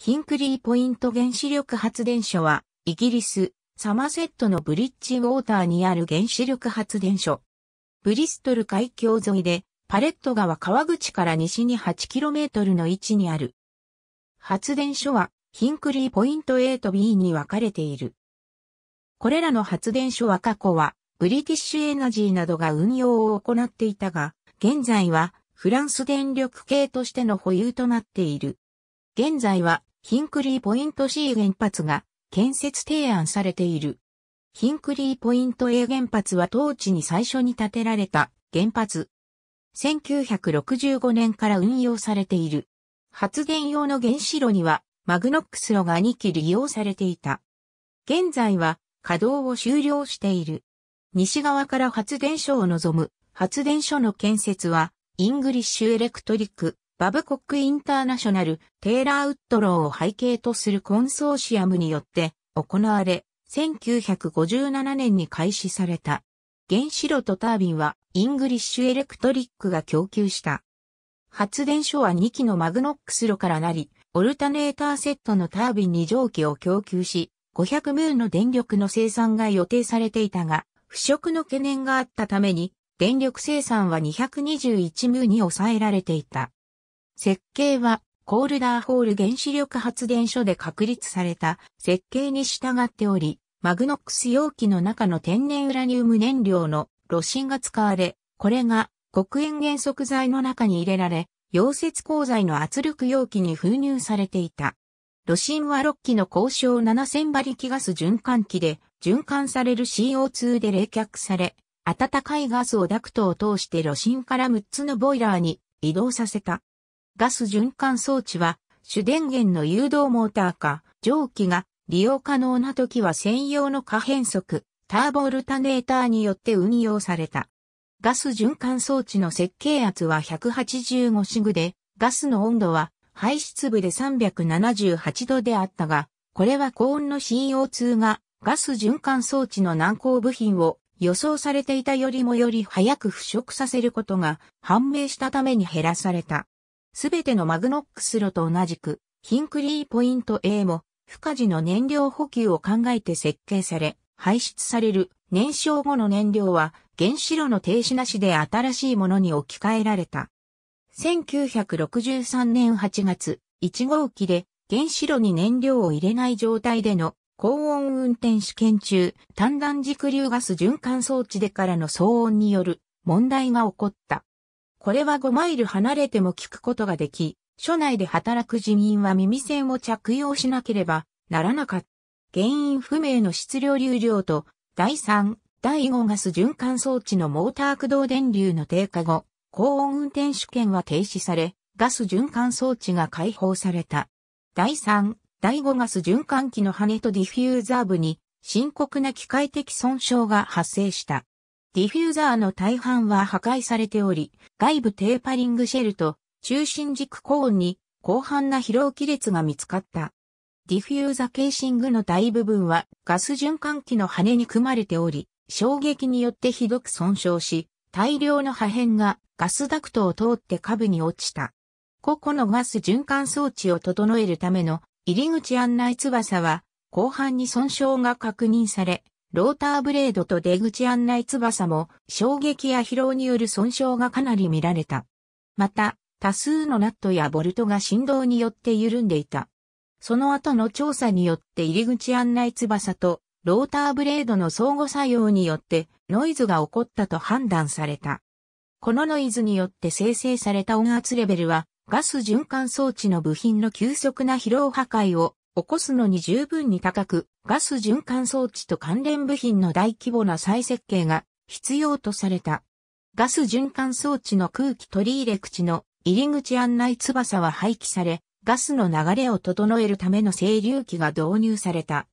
ヒンクリーポイント原子力発電所は、イギリス、サマセットのブリッジウォーターにある原子力発電所。ブリストル海峡沿いで、パレット川川口から西に 8km の位置にある。発電所は、ヒンクリーポイント A と B に分かれている。これらの発電所は過去は、ブリティッシュエナジーなどが運用を行っていたが、現在は、フランス電力系としての保有となっている。現在は、ヒンクリーポイント C 原発が建設提案されている。ヒンクリーポイント A 原発は当地に最初に建てられた原発。1965年から運用されている。発電用の原子炉にはマグノックス炉が2基利用されていた。現在は稼働を終了している。西側から発電所を望む発電所の建設はイングリッシュエレクトリックバブコックインターナショナル、テイラーウッドローを背景とするコンソーシアムによって行われ、1957年に開始された。原子炉とタービンはイングリッシュエレクトリックが供給した。発電所は2機のマグノックス炉からなり、オルタネーターセットのタービンに蒸気を供給し、500ムーンの電力の生産が予定されていたが、腐食の懸念があったために、電力生産は221ムーンに抑えられていた。設計はコールダーホール原子力発電所で確立された設計に従っており、マグノックス容器の中の天然ウラニウム燃料の炉心が使われ、これが黒煙原則材の中に入れられ、溶接鋼材の圧力容器に封入されていた。炉心は6機の高渉7000馬力ガス循環器で循環される CO2 で冷却され、暖かいガスをダクトを通して炉心から6つのボイラーに移動させた。ガス循環装置は、主電源の誘導モーターか、蒸気が利用可能な時は専用の可変速、ターボオルタネーターによって運用された。ガス循環装置の設計圧は185シグで、ガスの温度は排出部で378度であったが、これは高温の CO2 がガス循環装置の難航部品を予想されていたよりもより早く腐食させることが判明したために減らされた。すべてのマグノックスロと同じく、ヒンクリーポイント A も、負荷時の燃料補給を考えて設計され、排出される燃焼後の燃料は原子炉の停止なしで新しいものに置き換えられた。1963年8月、1号機で原子炉に燃料を入れない状態での高温運転試験中、単弾軸流ガス循環装置でからの騒音による問題が起こった。これは5マイル離れても聞くことができ、署内で働く人員は耳栓を着用しなければならなかった。原因不明の質量流量と第3、第5ガス循環装置のモーター駆動電流の低下後、高温運転手権は停止され、ガス循環装置が解放された。第3、第5ガス循環器の羽とディフューザー部に深刻な機械的損傷が発生した。ディフューザーの大半は破壊されており、外部テーパリングシェルと中心軸コーンに広範な疲労亀裂が見つかった。ディフューザーケーシングの大部分はガス循環器の羽に組まれており、衝撃によってひどく損傷し、大量の破片がガスダクトを通って下部に落ちた。個々のガス循環装置を整えるための入り口案内翼は後半に損傷が確認され、ローターブレードと出口案内翼も衝撃や疲労による損傷がかなり見られた。また、多数のナットやボルトが振動によって緩んでいた。その後の調査によって入り口案内翼とローターブレードの相互作用によってノイズが起こったと判断された。このノイズによって生成された音圧レベルはガス循環装置の部品の急速な疲労破壊を起こすのに十分に高く、ガス循環装置と関連部品の大規模な再設計が必要とされた。ガス循環装置の空気取り入れ口の入り口案内翼は廃棄され、ガスの流れを整えるための整流器が導入された。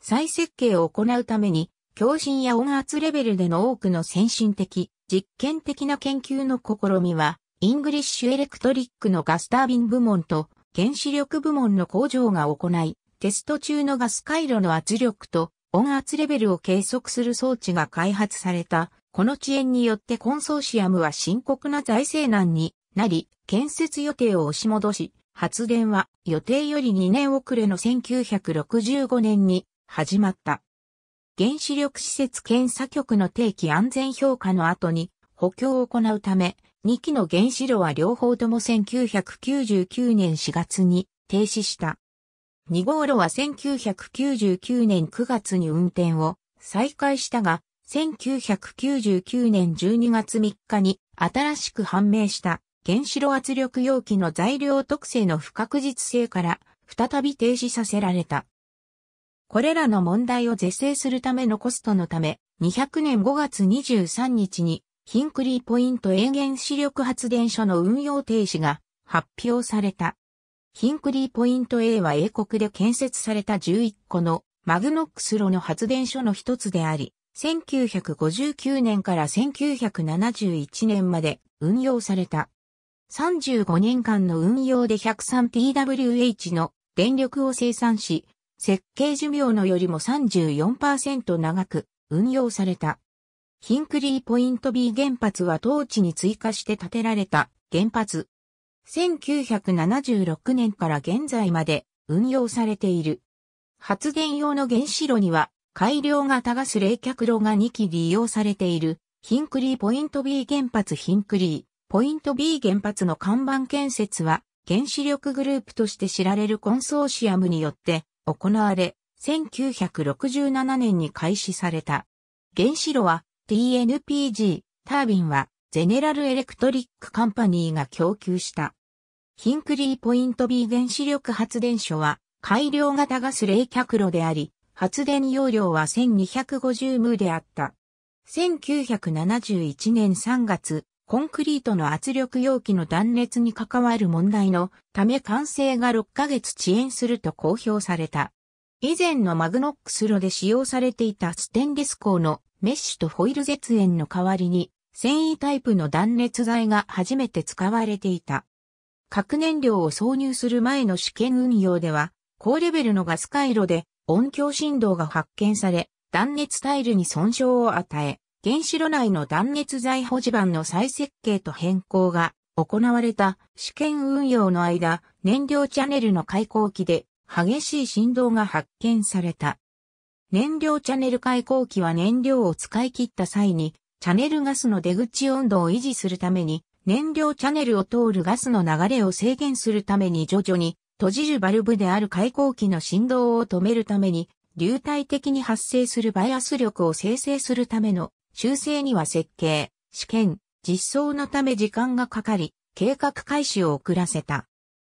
再設計を行うために、共振や音圧レベルでの多くの先進的、実験的な研究の試みは、イングリッシュエレクトリックのガスタービン部門と原子力部門の工場が行い、テスト中のガス回路の圧力と温圧レベルを計測する装置が開発された。この遅延によってコンソーシアムは深刻な財政難になり、建設予定を押し戻し、発電は予定より2年遅れの1965年に始まった。原子力施設検査局の定期安全評価の後に補強を行うため、2機の原子炉は両方とも1999年4月に停止した。2号炉は1999年9月に運転を再開したが、1999年12月3日に新しく判明した原子炉圧力容器の材料特性の不確実性から再び停止させられた。これらの問題を是正するためのコストのため、200年5月23日にヒンクリーポイント永遠子力発電所の運用停止が発表された。ヒンクリーポイント A は英国で建設された11個のマグノックス炉の発電所の一つであり、1959年から1971年まで運用された。35年間の運用で 103TWh の電力を生産し、設計寿命のよりも34%長く運用された。ヒンクリーポイント B 原発は当地に追加して建てられた原発。1976年から現在まで運用されている。発電用の原子炉には改良型ガス冷却炉が2基利用されているヒンクリーポイント B 原発ヒンクリーポイント B 原発の看板建設は原子力グループとして知られるコンソーシアムによって行われ1967年に開始された。原子炉は TNPG、タービンは、ゼネラルエレクトリックカンパニーが供給した。ヒンクリーポイント B 原子力発電所は、改良型ガス冷却炉であり、発電容量は1250ムーであった。1971年3月、コンクリートの圧力容器の断裂に関わる問題のため完成が6ヶ月遅延すると公表された。以前のマグノックス炉で使用されていたステンレス鋼のメッシュとホイル絶縁の代わりに、繊維タイプの断熱材が初めて使われていた。核燃料を挿入する前の試験運用では、高レベルのガス回路で音響振動が発見され、断熱タイルに損傷を与え、原子炉内の断熱材保持板の再設計と変更が行われた試験運用の間、燃料チャネルの開口器で激しい振動が発見された。燃料チャネル開口器は燃料を使い切った際に、チャネルガスの出口温度を維持するために、燃料チャネルを通るガスの流れを制限するために徐々に閉じるバルブである開口器の振動を止めるために、流体的に発生するバイアス力を生成するための修正には設計、試験、実装のため時間がかかり、計画開始を遅らせた。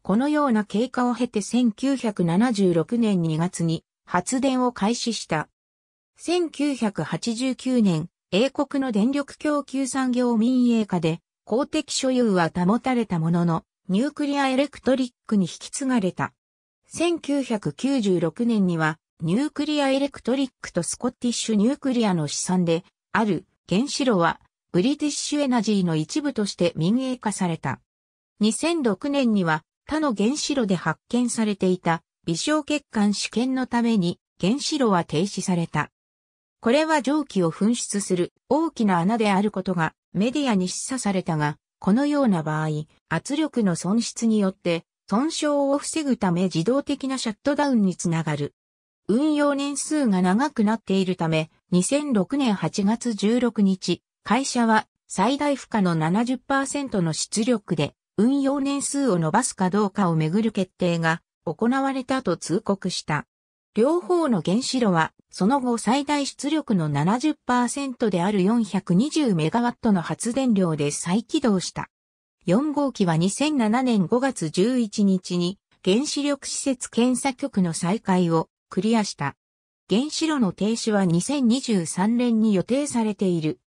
このような経過を経て1976年2月に発電を開始した。1989年、英国の電力供給産業民営化で公的所有は保たれたものの、ニュークリアエレクトリックに引き継がれた。1996年には、ニュークリアエレクトリックとスコッティッシュニュークリアの資産で、ある原子炉は、ブリティッシュエナジーの一部として民営化された。2006年には、他の原子炉で発見されていた微小血管試験のために原子炉は停止された。これは蒸気を噴出する大きな穴であることがメディアに示唆されたが、このような場合、圧力の損失によって損傷を防ぐため自動的なシャットダウンにつながる。運用年数が長くなっているため、2006年8月16日、会社は最大負荷の70%の出力で運用年数を伸ばすかどうかをめぐる決定が行われたと通告した。両方の原子炉は、その後最大出力の70%である 420MW の発電量で再起動した。4号機は2007年5月11日に原子力施設検査局の再開をクリアした。原子炉の停止は2023年に予定されている。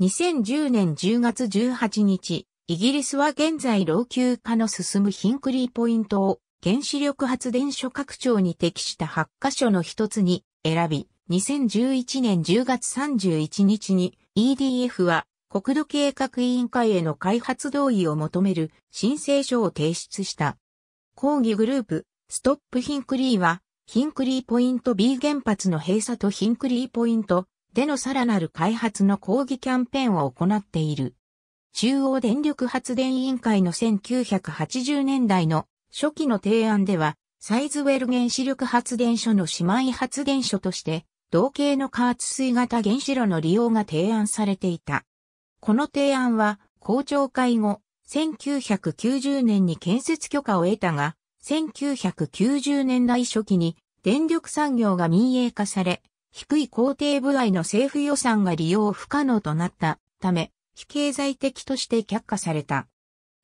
2010年10月18日、イギリスは現在老朽化の進むヒンクリーポイントを原子力発電所拡張に適した8カ所の一つに選び、2011年10月31日に EDF は国土計画委員会への開発同意を求める申請書を提出した。抗議グループ、ストップヒンクリーは、ヒンクリーポイント B 原発の閉鎖とヒンクリーポイントでのさらなる開発の抗議キャンペーンを行っている。中央電力発電委員会の1980年代の初期の提案では、サイズウェル原子力発電所の姉妹発電所として、同型の加圧水型原子炉の利用が提案されていた。この提案は、公聴会後、1990年に建設許可を得たが、1990年代初期に電力産業が民営化され、低い工程部合の政府予算が利用不可能となったため、非経済的として却下された。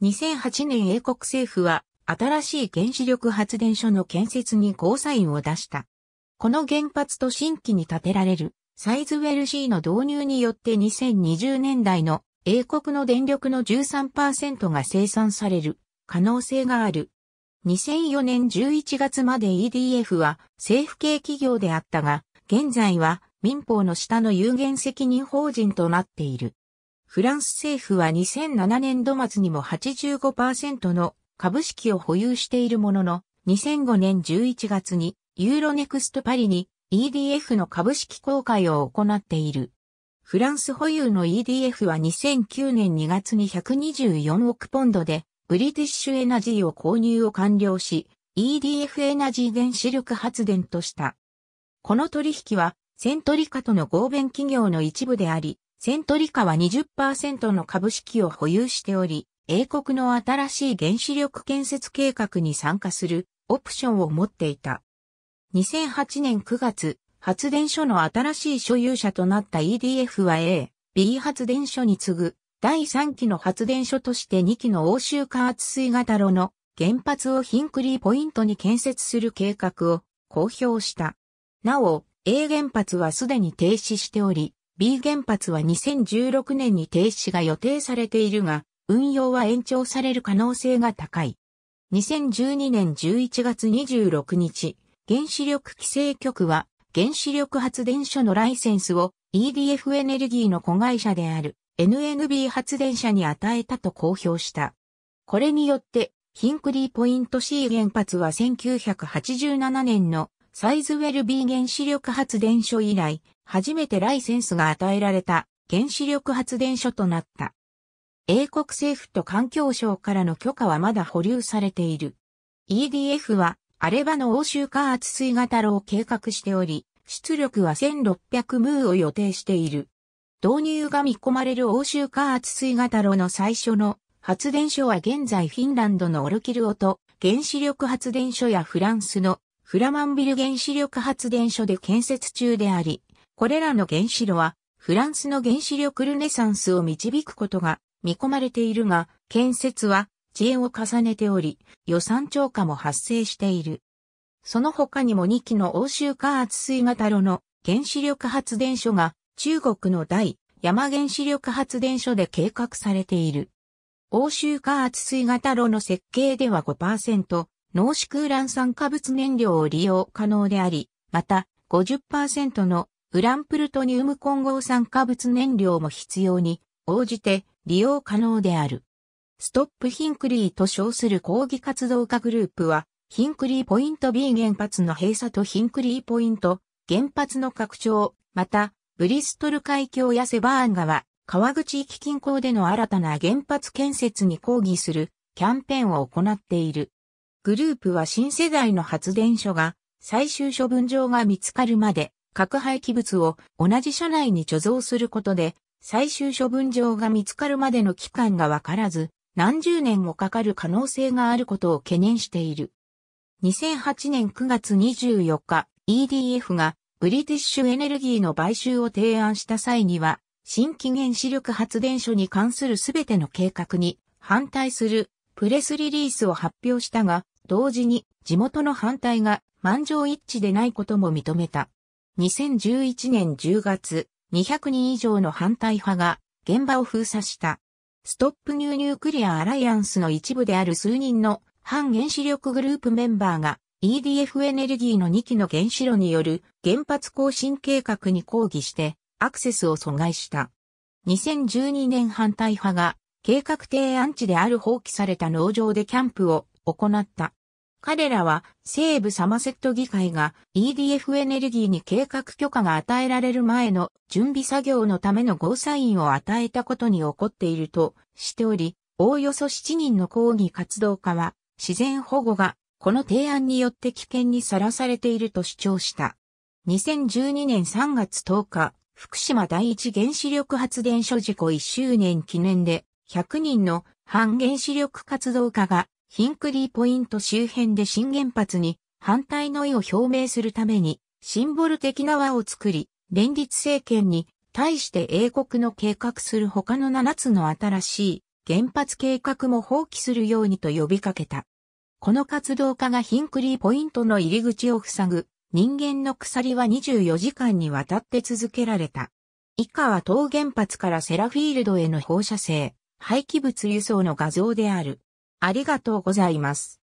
2008年英国政府は新しい原子力発電所の建設にゴーサインを出した。この原発と新規に建てられるサイズウェル C の導入によって2020年代の英国の電力の13%が生産される可能性がある。2004年11月まで EDF は政府系企業であったが、現在は民法の下の有限責任法人となっている。フランス政府は2007年度末にも85%の株式を保有しているものの、2005年11月にユーロネクストパリに EDF の株式公開を行っている。フランス保有の EDF は2009年2月に124億ポンドでブリティッシュエナジーを購入を完了し、EDF エナジー原子力発電とした。この取引はセントリカとの合弁企業の一部であり、セントリカは20%の株式を保有しており、英国の新しい原子力建設計画に参加するオプションを持っていた。2008年9月、発電所の新しい所有者となった EDF は A、B 発電所に次ぐ第3期の発電所として2期の欧州加圧水型炉の原発をヒンクリーポイントに建設する計画を公表した。なお、A 原発はすでに停止しており、B 原発は2016年に停止が予定されているが、運用は延長される可能性が高い。2012年11月26日、原子力規制局は原子力発電所のライセンスを EDF エネルギーの子会社である NNB 発電社に与えたと公表した。これによって、ヒンクリーポイント C 原発は1987年のサイズウェル B 原子力発電所以来、初めてライセンスが与えられた原子力発電所となった。英国政府と環境省からの許可はまだ保留されている。EDF は、アレバの欧州化圧水型炉を計画しており、出力は1600ムーを予定している。導入が見込まれる欧州化圧水型炉の最初の発電所は現在フィンランドのオルキルオと原子力発電所やフランスのフラマンビル原子力発電所で建設中であり、これらの原子炉はフランスの原子力ルネサンスを導くことが見込まれているが、建設は遅延を重ねており、予算超過も発生している。その他にも2基の欧州加圧水型炉の原子力発電所が中国の大山原子力発電所で計画されている。欧州加圧水型炉の設計では5%、濃縮ウラン酸化物燃料を利用可能であり、また50%のウランプルトニウム混合酸化物燃料も必要に応じて利用可能である。ストップヒンクリーと称する抗議活動家グループは、ヒンクリーポイント B 原発の閉鎖とヒンクリーポイント、原発の拡張、また、ブリストル海峡やセバーン川、川口駅近郊での新たな原発建設に抗議するキャンペーンを行っている。グループは新世代の発電所が最終処分場が見つかるまで核廃棄物を同じ車内に貯蔵することで最終処分場が見つかるまでの期間がわからず、何十年もかかる可能性があることを懸念している。2008年9月24日、EDF がブリティッシュエネルギーの買収を提案した際には、新規原子力発電所に関するすべての計画に反対するプレスリリースを発表したが、同時に地元の反対が満場一致でないことも認めた。2011年10月、200人以上の反対派が現場を封鎖した。ストップニューニュークリアアライアンスの一部である数人の反原子力グループメンバーが EDF エネルギーの2機の原子炉による原発更新計画に抗議してアクセスを阻害した。2012年反対派が計画提案地である放棄された農場でキャンプを行った。彼らは西部サマセット議会が EDF エネルギーに計画許可が与えられる前の準備作業のためのゴーサインを与えたことに起こっているとしており、おおよそ7人の抗議活動家は自然保護がこの提案によって危険にさらされていると主張した。2012年3月10日、福島第一原子力発電所事故1周年記念で100人の反原子力活動家がヒンクリーポイント周辺で新原発に反対の意を表明するためにシンボル的な輪を作り、連立政権に対して英国の計画する他の7つの新しい原発計画も放棄するようにと呼びかけた。この活動家がヒンクリーポイントの入り口を塞ぐ人間の鎖は24時間にわたって続けられた。以下は当原発からセラフィールドへの放射性、廃棄物輸送の画像である。ありがとうございます。